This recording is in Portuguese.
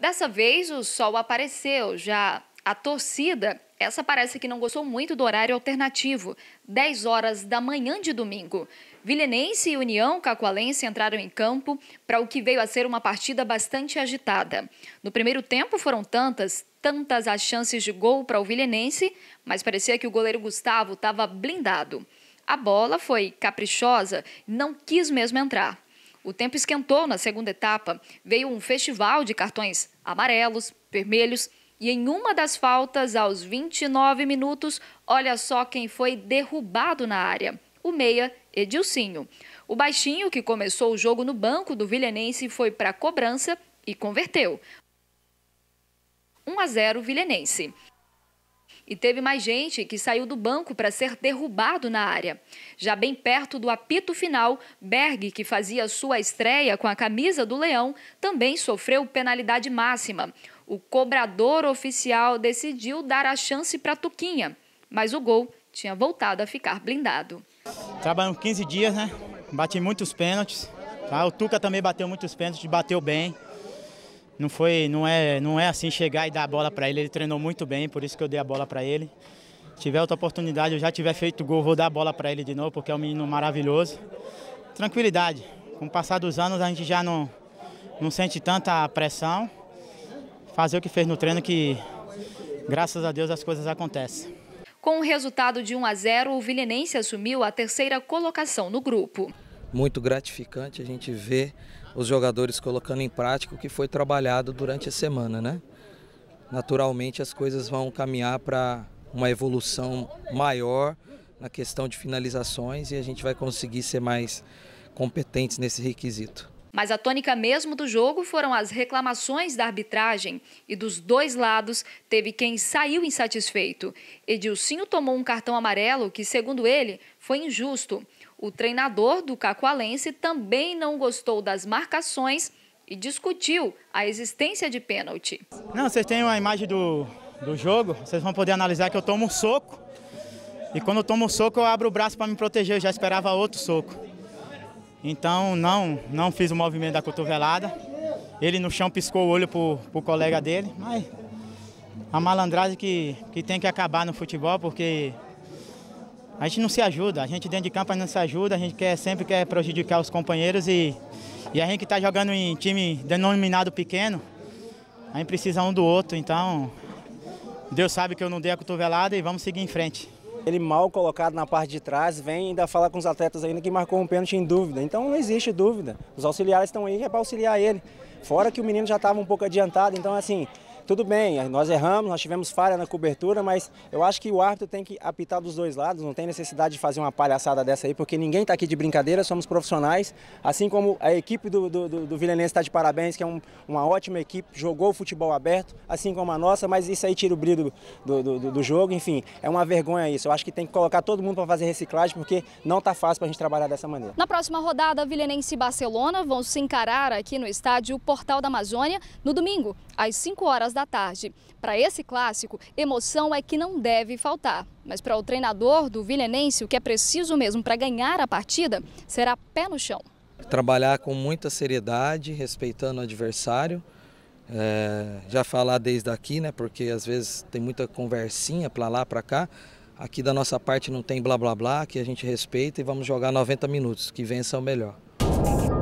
Dessa vez o sol apareceu, já a torcida, essa parece que não gostou muito do horário alternativo, 10 horas da manhã de domingo. Vilhenense e União Cacoalense entraram em campo para o que veio a ser uma partida bastante agitada. No primeiro tempo foram tantas, tantas as chances de gol para o Vilhenense, mas parecia que o goleiro Gustavo estava blindado. A bola foi caprichosa, não quis mesmo entrar. O tempo esquentou na segunda etapa. Veio um festival de cartões amarelos, vermelhos e em uma das faltas, aos 29 minutos, olha só quem foi derrubado na área. O meia Edilcinho. O baixinho que começou o jogo no banco do Vilhenense foi para a cobrança e converteu. 1 a 0 Vilhenense. E teve mais gente que saiu do banco para ser derrubado na área. Já bem perto do apito final, Berg, que fazia sua estreia com a camisa do Leão, também sofreu penalidade máxima. O cobrador oficial decidiu dar a chance para Tuquinha, mas o gol tinha voltado a ficar blindado. Trabalhamos 15 dias, né? Bati muitos pênaltis. Tá? O Tuca também bateu muitos pênaltis, bateu bem não foi, não é, não é assim chegar e dar a bola para ele. Ele treinou muito bem, por isso que eu dei a bola para ele. Se tiver outra oportunidade, eu já tiver feito gol, vou dar a bola para ele de novo, porque é um menino maravilhoso. Tranquilidade. Com o passar dos anos, a gente já não, não sente tanta pressão. Fazer o que fez no treino, que graças a Deus as coisas acontecem. Com o resultado de 1 a 0, o Vilinense assumiu a terceira colocação no grupo muito gratificante a gente ver os jogadores colocando em prática o que foi trabalhado durante a semana, né? Naturalmente as coisas vão caminhar para uma evolução maior na questão de finalizações e a gente vai conseguir ser mais competentes nesse requisito. Mas a tônica mesmo do jogo foram as reclamações da arbitragem e dos dois lados teve quem saiu insatisfeito. Edilcinho tomou um cartão amarelo que, segundo ele, foi injusto. O treinador do Cacoalense também não gostou das marcações e discutiu a existência de pênalti. Não, vocês têm uma imagem do, do jogo, vocês vão poder analisar que eu tomo um soco. E quando eu tomo um soco, eu abro o braço para me proteger, eu já esperava outro soco. Então não, não fiz o movimento da cotovelada. Ele no chão piscou o olho pro, pro colega dele, mas a malandragem que, que tem que acabar no futebol, porque a gente não se ajuda, a gente dentro de campo não se ajuda, a gente quer, sempre quer prejudicar os companheiros e, e a gente que está jogando em time denominado pequeno, a gente precisa um do outro, então Deus sabe que eu não dei a cotovelada e vamos seguir em frente. Ele mal colocado na parte de trás, vem e ainda fala com os atletas ainda que marcou um pênalti em dúvida. Então não existe dúvida. Os auxiliares estão aí é para auxiliar ele. Fora que o menino já estava um pouco adiantado, então assim, tudo bem, nós erramos, nós tivemos falha na cobertura, mas eu acho que o árbitro tem que apitar dos dois lados, não tem necessidade de fazer uma palhaçada dessa aí, porque ninguém está aqui de brincadeira, somos profissionais, assim como a equipe do, do, do, do está de parabéns, que é um, uma ótima equipe, jogou o futebol aberto, assim como a nossa, mas isso aí tira o brilho do, do, do, do jogo, enfim, é uma vergonha isso. Eu acho que tem que colocar todo mundo para fazer reciclagem, porque não está fácil para a gente trabalhar dessa maneira. Na próxima rodada, Vilenense e Barcelona vão se encarar aqui no estádio Portal da Amazônia, no domingo, às 5 horas da da tarde. Para esse clássico, emoção é que não deve faltar. Mas para o treinador do Vilhenense, o que é preciso mesmo para ganhar a partida será pé no chão. Trabalhar com muita seriedade, respeitando o adversário. É, já falar desde aqui, né? Porque às vezes tem muita conversinha para lá, para cá. Aqui da nossa parte não tem blá blá blá, que a gente respeita e vamos jogar 90 minutos, que vença é o melhor.